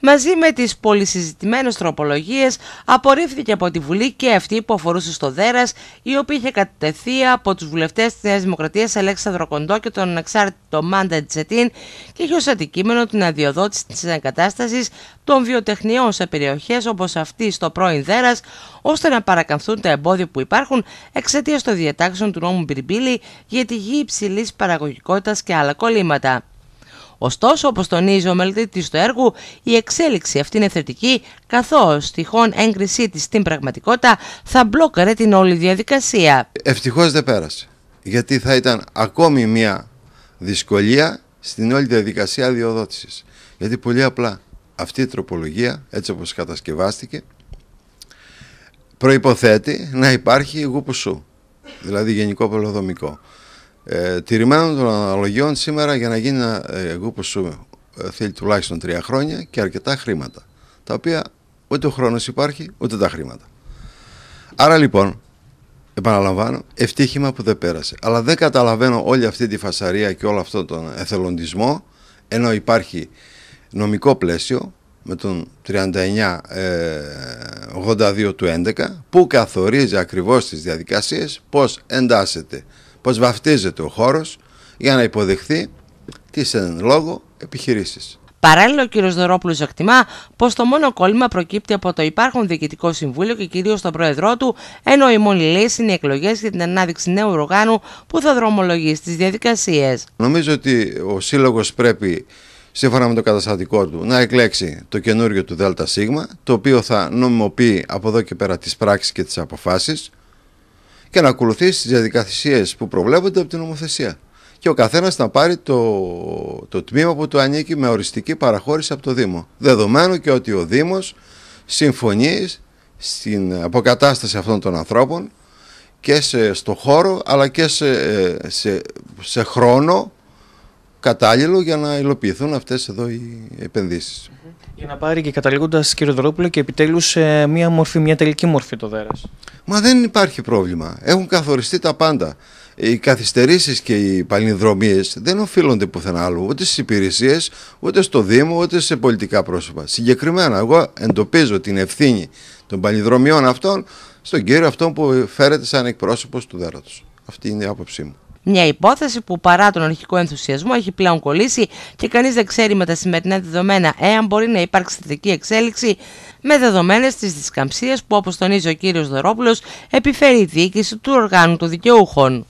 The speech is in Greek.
μαζί με τις πολυσυζητημένες τροπολογίες απορρίφθηκε από τη Βουλή και αυτή που αφορούσε στο Δέρας η οποία είχε κατευθεί από τους βουλευτές της Νέας Δημοκρατίας Αλέξανδρο Κοντό και τον ανεξάρτητο Μάντα Τσετίν και είχε ως αντικείμενο την αδειοδότηση της εγκατάστασης των βιοτεχνιών σε περιοχές όπως αυτή στο πρώην Δέρας ώστε να παρακαμφθούν τα εμπόδια που υπάρχουν εξαιτίας των διατάξεων του νόμου Μπιρμπίλη για τη γη υψηλής παραγωγικότητας και άλλα κολλήματα. Ωστόσο, όπως τονίζει ο μελετητής του έργου, η εξέλιξη αυτή είναι θετική, καθώς τυχόν έγκρισή της στην πραγματικότητα θα μπλόκαρε την όλη διαδικασία. Ευτυχώς δεν πέρασε. Γιατί θα ήταν ακόμη μια δυσκολία στην όλη διαδικασία αδειοδότησης. Γιατί πολύ απλά αυτή η τροπολογία, έτσι όπως κατασκευάστηκε, προποθέτει να υπάρχει γουπουσού, δηλαδή γενικό πολεοδομικό. Ε, τηρημένων των αναλογιών σήμερα για να γίνει ένα ε, εγώ που σου ε, θέλει τουλάχιστον τρία χρόνια και αρκετά χρήματα. Τα οποία ούτε ο χρόνος υπάρχει ούτε τα χρήματα. Άρα λοιπόν, επαναλαμβάνω, ευτύχημα που δεν πέρασε. Αλλά δεν καταλαβαίνω όλη αυτή τη φασαρία και όλο αυτό τον εθελοντισμό ενώ υπάρχει νομικό πλαίσιο με τον 3982 ε, του 11 που καθορίζει ακριβώς τις διαδικασίες πώς εντάσσεται πως βαφτίζεται ο χώρος για να υποδεχθεί τις εν λόγω επιχειρήσεις. Παράλληλα, ο κ. Δωρόπουλος εκτιμά πως το μόνο κόλλημα προκύπτει από το υπάρχον Διοικητικό Συμβούλιο και κυρίως τον Πρόεδρό του, ενώ η μόνη λύση είναι οι εκλογές για την ανάδειξη νέου οργάνου που θα δρομολογήσει τις διαδικασίες. Νομίζω ότι ο Σύλλογος πρέπει, σύμφωνα με το καταστατικό του, να εκλέξει το καινούριο του ΔΣ, το οποίο θα νομιμοποιεί από εδώ και πέρα τις πράξεις και τις αποφάσεις και να ακολουθήσει τις διαδικασίες που προβλέπονται από την νομοθεσία. Και ο καθένας να πάρει το, το τμήμα που του ανήκει με οριστική παραχώρηση από το Δήμο. Δεδομένου και ότι ο Δήμος συμφωνεί στην αποκατάσταση αυτών των ανθρώπων και σε, στο χώρο αλλά και σε, ε, σε χρόνο κατάλληλο για να υλοποιηθούν αυτές εδώ οι επενδύσεις. Για να πάρει και καταλήγοντας κύριε Δρόπουλο, και επιτέλους ε, μια, μορφή, μια τελική μορφή το δέρας. Μα δεν υπάρχει πρόβλημα. Έχουν καθοριστεί τα πάντα. Οι καθυστερήσεις και οι παλινδρομίες δεν οφείλονται πουθενά άλλο ούτε στις υπηρεσίες, ούτε στο Δήμο, ούτε σε πολιτικά πρόσωπα. Συγκεκριμένα, εγώ εντοπίζω την ευθύνη των παλινδρομιών αυτών στον κύριο αυτό που φέρεται σαν εκπρόσωπος του δέρατος. Αυτή είναι η άποψή μου. Μια υπόθεση που παρά τον αρχικό ενθουσιασμό έχει πλέον κολλήσει και κανείς δεν ξέρει με τα σημερινά δεδομένα εάν μπορεί να υπάρξει θετική εξέλιξη με δεδομένες της δισκαμψίας που όπως τονίζει ο κύριος Δωρόπουλος επιφέρει η διοίκηση του οργάνου των δικαιούχων.